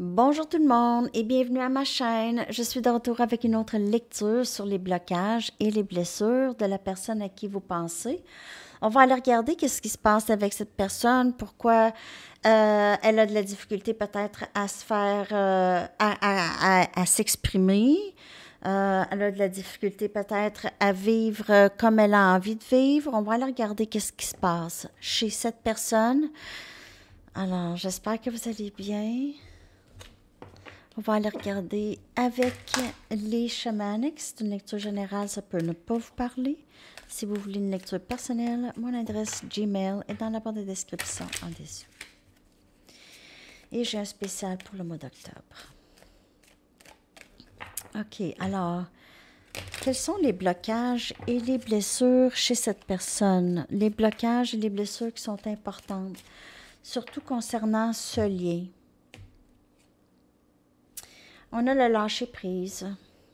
Bonjour tout le monde et bienvenue à ma chaîne. Je suis de retour avec une autre lecture sur les blocages et les blessures de la personne à qui vous pensez. On va aller regarder qu'est-ce qui se passe avec cette personne, pourquoi euh, elle a de la difficulté peut-être à se faire, euh, à, s'exprimer. Euh, elle a de la difficulté peut-être à vivre comme elle a envie de vivre. On va aller regarder qu'est-ce qui se passe chez cette personne. Alors, j'espère que vous allez bien. On va aller regarder avec les chamaniques. C'est une lecture générale, ça peut ne pas vous parler. Si vous voulez une lecture personnelle, mon adresse Gmail est dans la barre de description en dessous. Et j'ai un spécial pour le mois d'octobre. OK, alors, quels sont les blocages et les blessures chez cette personne? Les blocages et les blessures qui sont importantes, surtout concernant ce lien on a le lâcher prise.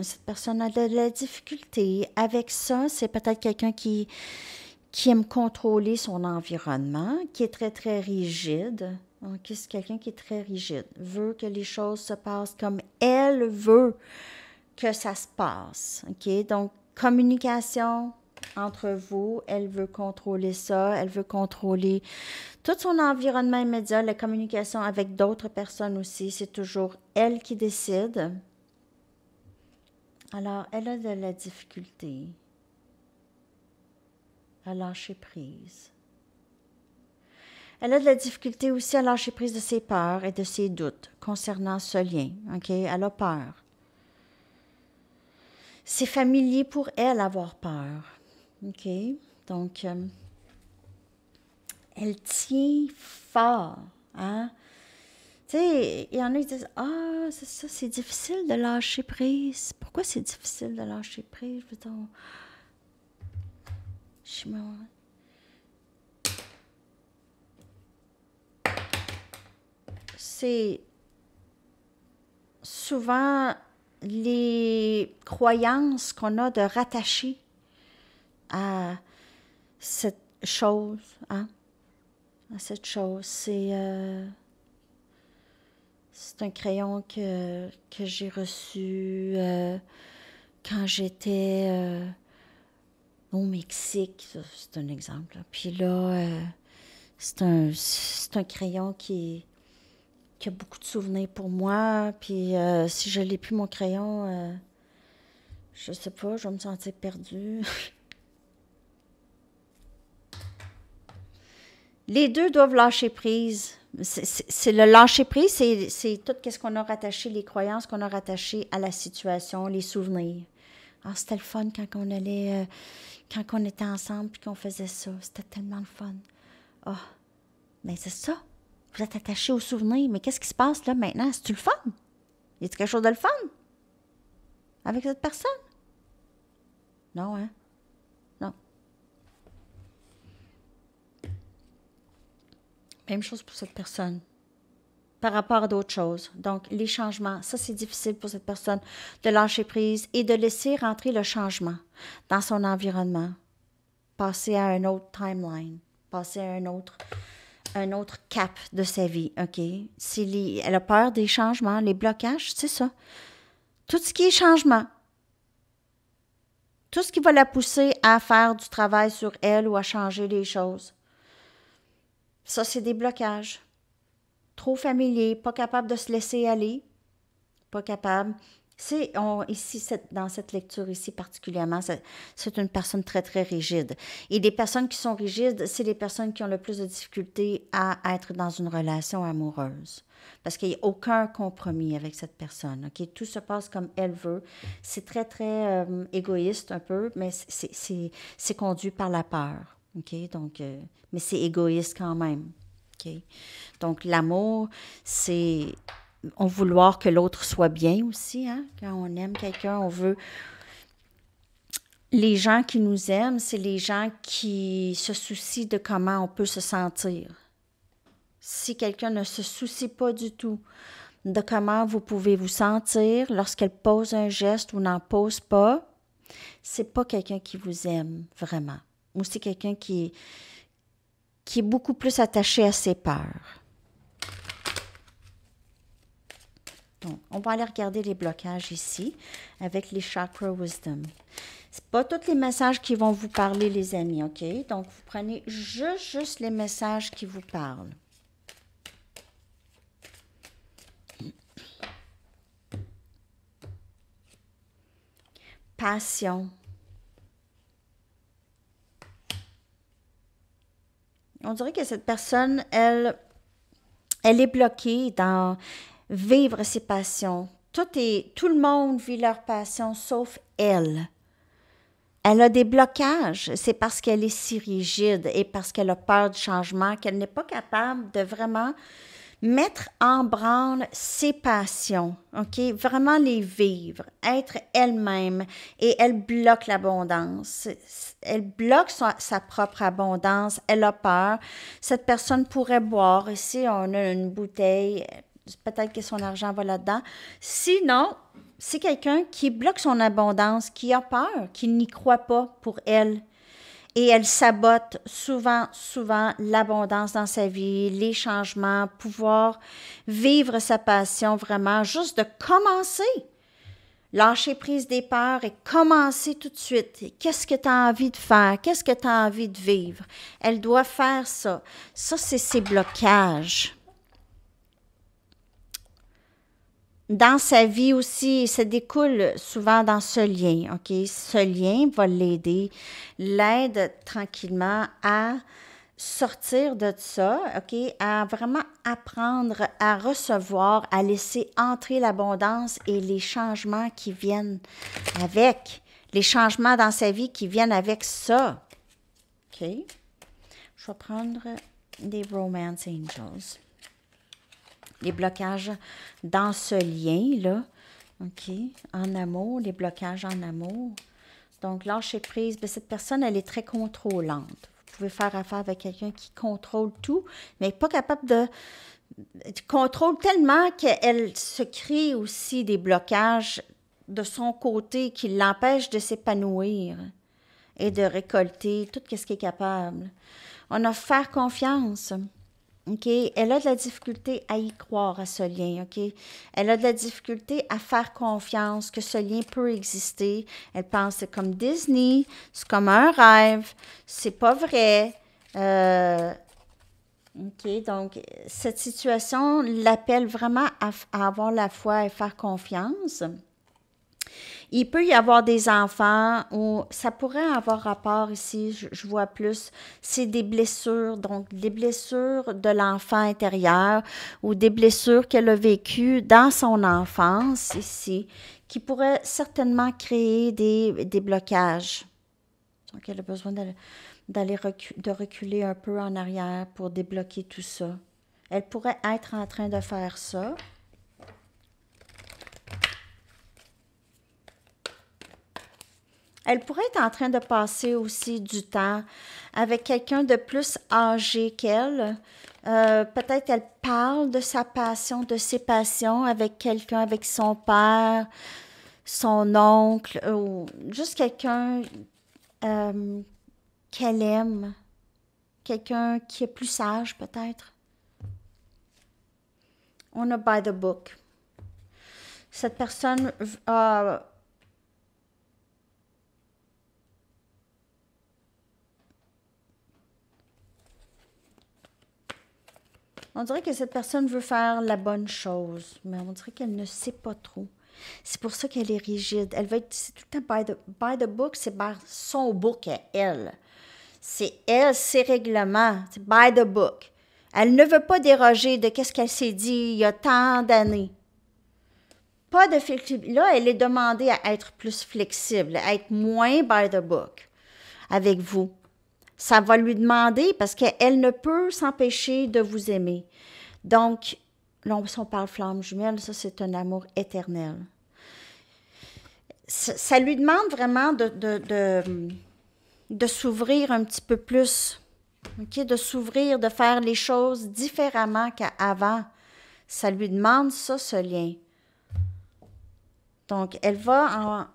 Cette personne a de la difficulté. Avec ça, c'est peut-être quelqu'un qui, qui aime contrôler son environnement, qui est très, très rigide. ce c'est quelqu'un qui est très rigide, veut que les choses se passent comme elle veut que ça se passe. Donc, communication, entre vous. Elle veut contrôler ça. Elle veut contrôler tout son environnement immédiat, la communication avec d'autres personnes aussi. C'est toujours elle qui décide. Alors, elle a de la difficulté à lâcher prise. Elle a de la difficulté aussi à lâcher prise de ses peurs et de ses doutes concernant ce lien. OK? Elle a peur. C'est familier pour elle avoir peur. OK? Donc, euh, elle tient fort. Hein? Tu sais, il y en a qui disent Ah, c'est ça, c'est difficile de lâcher prise. Pourquoi c'est difficile de lâcher prise? Je C'est souvent les croyances qu'on a de rattacher à cette chose, hein? à cette chose. C'est euh, un crayon que, j'ai reçu euh, quand j'étais euh, au Mexique, c'est un exemple. Puis là, c'est un, crayon qui, a beaucoup de souvenirs pour moi. Puis si je n'ai plus mon crayon, je sais pas, je vais me sentir perdue. les deux doivent lâcher prise. C'est le lâcher prise, c'est tout ce qu'on a rattaché, les croyances qu'on a rattachées à la situation, les souvenirs. Ah, c'était le fun quand on allait, euh, quand on était ensemble et qu'on faisait ça. C'était tellement le fun. Ah, oh, mais c'est ça. Vous êtes attaché aux souvenirs. Mais qu'est-ce qui se passe là maintenant? C'est-tu le fun? Y a -il quelque chose de le fun? Avec cette personne? Non, hein? Même chose pour cette personne par rapport à d'autres choses. Donc, les changements, ça c'est difficile pour cette personne de lâcher prise et de laisser rentrer le changement dans son environnement. Passer à un autre timeline, passer à un autre, un autre cap de sa vie, OK? Si elle a peur des changements, les blocages, c'est ça. Tout ce qui est changement, tout ce qui va la pousser à faire du travail sur elle ou à changer les choses, ça, c'est des blocages. Trop familier, pas capable de se laisser aller, pas capable. C'est ici dans cette lecture ici particulièrement, c'est une personne très très rigide. Et des personnes qui sont rigides, c'est les personnes qui ont le plus de difficultés à être dans une relation amoureuse, parce qu'il n'y a aucun compromis avec cette personne. Ok, tout se passe comme elle veut. C'est très très euh, égoïste un peu, mais c'est conduit par la peur. OK? Donc, euh, mais c'est égoïste quand même. OK? Donc, l'amour, c'est on vouloir que l'autre soit bien aussi. Hein? Quand on aime quelqu'un, on veut. Les gens qui nous aiment, c'est les gens qui se soucient de comment on peut se sentir. Si quelqu'un ne se soucie pas du tout de comment vous pouvez vous sentir lorsqu'elle pose un geste ou n'en pose pas, c'est pas quelqu'un qui vous aime vraiment ou c'est quelqu'un qui, qui est beaucoup plus attaché à ses peurs. Donc, on va aller regarder les blocages ici avec les chakras wisdom. C'est pas tous les messages qui vont vous parler, les amis, OK? Donc, vous prenez juste les messages qui vous parlent. Passion, on dirait que cette personne, elle, elle est bloquée dans vivre ses passions. Tout, est, tout le monde vit leurs passions, sauf elle. Elle a des blocages. C'est parce qu'elle est si rigide et parce qu'elle a peur du changement qu'elle n'est pas capable de vraiment mettre en branle ses passions, OK? Vraiment les vivre, être elle-même et elle bloque l'abondance. Elle bloque sa, propre abondance, elle a peur. Cette personne pourrait boire. si on a une bouteille, peut-être que son argent va là-dedans. Sinon, c'est quelqu'un qui bloque son abondance, qui a peur, qui n'y croit pas pour elle et elle sabote souvent, souvent l'abondance dans sa vie, les changements, pouvoir vivre sa passion vraiment, juste de commencer. Lâcher prise des peurs et commencer tout de suite. Qu'est-ce que tu as envie de faire? Qu'est-ce que tu as envie de vivre? Elle doit faire ça. Ça, c'est ses blocages. dans sa vie aussi, ça découle souvent dans ce lien, OK? Ce lien va l'aider, l'aide tranquillement à sortir de ça, OK? À vraiment apprendre à recevoir, à laisser entrer l'abondance et les changements qui viennent avec, les changements dans sa vie qui viennent avec ça, OK? Je vais prendre des Romance Angels les blocages dans ce lien-là. OK. En amour, les blocages en amour. Donc, lâcher prise, ben, cette personne, elle est très contrôlante. Vous pouvez faire affaire avec quelqu'un qui contrôle tout, mais pas capable de... contrôle tellement qu'elle se crée aussi des blocages de son côté qui l'empêchent de s'épanouir et de récolter tout ce qui est capable. On a faire confiance. Elle a de la difficulté à y croire à ce lien, OK? Elle a de la difficulté à faire confiance que ce lien peut exister. Elle pense que c'est comme Disney, c'est comme un rêve, c'est pas vrai. Euh, OK? Donc, cette situation l'appelle vraiment à, à, avoir la foi et faire confiance il peut y avoir des enfants ou ça pourrait avoir rapport ici, je, vois plus, c'est des blessures, donc des blessures de l'enfant intérieur ou des blessures qu'elle a vécues dans son enfance ici, qui pourraient certainement créer des, blocages. Donc elle a besoin d'aller de reculer un peu en arrière pour débloquer tout ça. Elle pourrait être en train de faire ça. Elle pourrait être en train de passer aussi du temps avec quelqu'un de plus âgé qu'elle. Euh, peut-être elle parle de sa passion, de ses passions avec quelqu'un, avec son père, son oncle, ou juste quelqu'un euh, qu'elle aime, quelqu'un qui est plus sage peut-être. On a by the book. Cette personne a On dirait que cette personne veut faire la bonne chose, mais on dirait qu'elle ne sait pas trop. C'est pour ça qu'elle est rigide. Elle veut être, tout le temps by the, book, c'est son book à elle. C'est elle, ses règlements, c'est by the book. Elle ne veut pas déroger de ce qu'elle s'est dit il y a tant d'années. Pas de flexibilité. Là, elle est demandée à être plus flexible, à être moins by the book avec vous ça va lui demander parce qu'elle ne peut s'empêcher de vous aimer. Donc, si on parle flamme jumelle, ça, c'est un amour éternel. Ça, lui demande vraiment de, de, s'ouvrir un petit peu plus, de s'ouvrir, de faire les choses différemment qu'avant. Ça lui demande ça, ce lien. Donc, elle va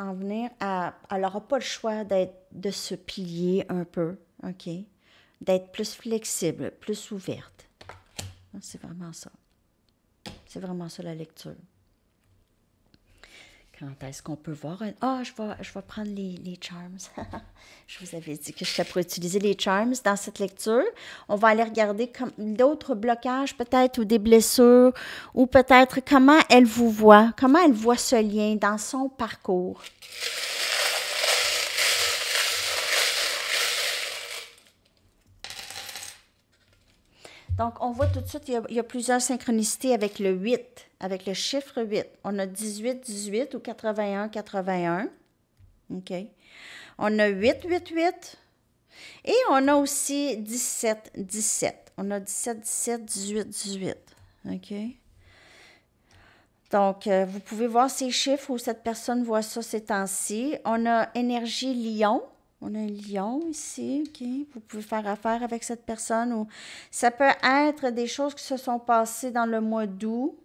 en, venir à. Elle n'aura pas le choix de se plier un peu, OK? D'être plus flexible, plus ouverte. C'est vraiment ça. C'est vraiment ça la lecture quand est-ce qu'on peut voir Ah, je vais, je vais prendre les, les charms. je vous avais dit que je pourrais utiliser les charms dans cette lecture. On va aller regarder d'autres blocages peut-être ou des blessures ou peut-être comment elle vous voit, comment elle voit ce lien dans son parcours. Donc, on voit tout de suite, il y, a, plusieurs synchronicités avec le 8, avec le chiffre 8. On a 18, 18 ou 81, 81. OK. On a 8, 8, 8. Et on a aussi 17, 17. On a 17, 17, 18, 18. OK. Donc, euh, vous pouvez voir ces chiffres où cette personne voit ça ces temps-ci. On a énergie lion. On a un lion ici, OK? Vous pouvez faire affaire avec cette personne ou ça peut être des choses qui se sont passées dans le mois d'août,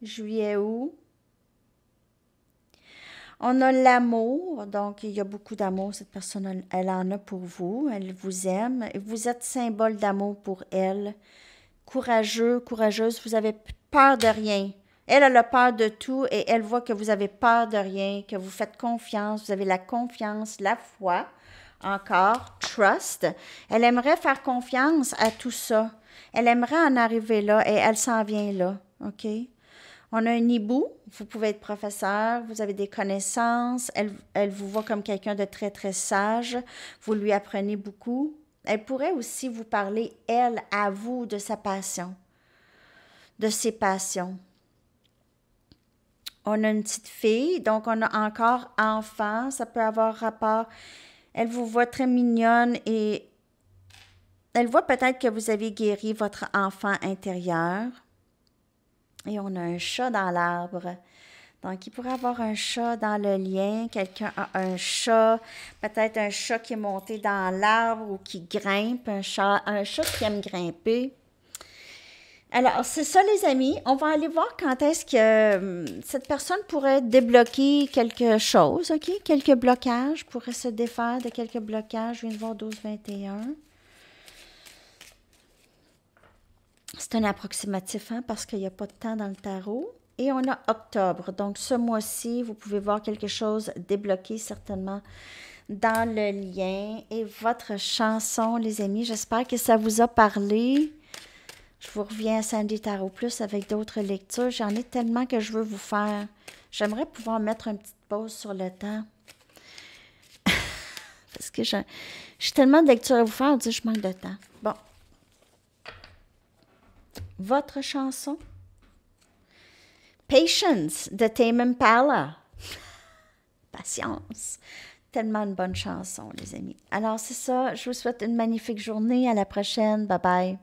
juillet, août. On a l'amour, donc il y a beaucoup d'amour. Cette personne, elle en a pour vous, elle vous aime. Vous êtes symbole d'amour pour elle. Courageux, courageuse, vous avez peur de rien. Elle, a a peur de tout et elle voit que vous avez peur de rien, que vous faites confiance, vous avez la confiance, la foi, encore, trust. Elle aimerait faire confiance à tout ça. Elle aimerait en arriver là et elle s'en vient là, OK? On a un hibou, vous pouvez être professeur, vous avez des connaissances, elle, elle vous voit comme quelqu'un de très, très sage, vous lui apprenez beaucoup. Elle pourrait aussi vous parler, elle, à vous, de sa passion, de ses passions on a une petite fille, donc on a encore enfant, ça peut avoir rapport. Elle vous voit très mignonne et elle voit peut-être que vous avez guéri votre enfant intérieur. Et on a un chat dans l'arbre. Donc, il pourrait avoir un chat dans le lien, quelqu'un a un chat, peut-être un chat qui est monté dans l'arbre ou qui grimpe, un chat, un chat qui aime grimper. Alors, c'est ça, les amis. On va aller voir quand est-ce que euh, cette personne pourrait débloquer quelque chose, OK? Quelques blocages, pourrait se défaire de quelques blocages. Je viens de 12-21. C'est un approximatif, hein, parce qu'il n'y a pas de temps dans le tarot. Et on a octobre. Donc, ce mois-ci, vous pouvez voir quelque chose débloqué, certainement dans le lien et votre chanson, les amis. J'espère que ça vous a parlé. Je vous reviens samedi tard au Plus avec d'autres lectures. J'en ai tellement que je veux vous faire. J'aimerais pouvoir mettre une petite pause sur le temps. Parce que j'ai tellement de lectures à vous faire, je manque de temps. Bon. Votre chanson? Patience de Tame Impala. Patience. Tellement une bonne chanson, les amis. Alors, c'est ça. Je vous souhaite une magnifique journée. À la prochaine. Bye bye.